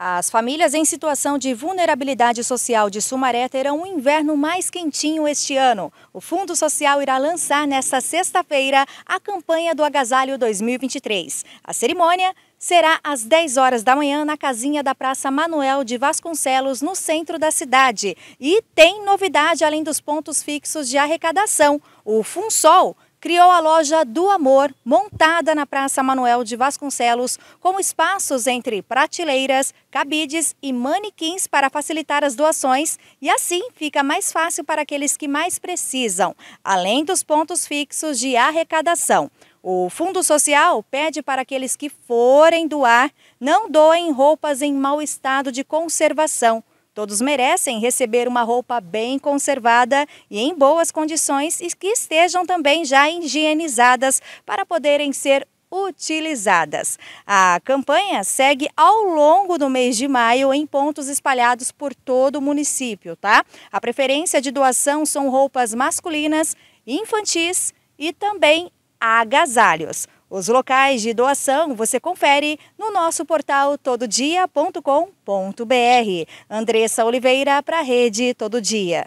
As famílias em situação de vulnerabilidade social de Sumaré terão um inverno mais quentinho este ano. O Fundo Social irá lançar nesta sexta-feira a campanha do Agasalho 2023. A cerimônia será às 10 horas da manhã na casinha da Praça Manuel de Vasconcelos, no centro da cidade. E tem novidade além dos pontos fixos de arrecadação. O FUNSOL criou a loja do Amor, montada na Praça Manuel de Vasconcelos, com espaços entre prateleiras, cabides e manequins para facilitar as doações e assim fica mais fácil para aqueles que mais precisam, além dos pontos fixos de arrecadação. O Fundo Social pede para aqueles que forem doar, não doem roupas em mau estado de conservação, Todos merecem receber uma roupa bem conservada e em boas condições e que estejam também já higienizadas para poderem ser utilizadas. A campanha segue ao longo do mês de maio em pontos espalhados por todo o município, tá? A preferência de doação são roupas masculinas, infantis e também agasalhos. Os locais de doação você confere no nosso portal tododia.com.br. Andressa Oliveira para a Rede Todo Dia.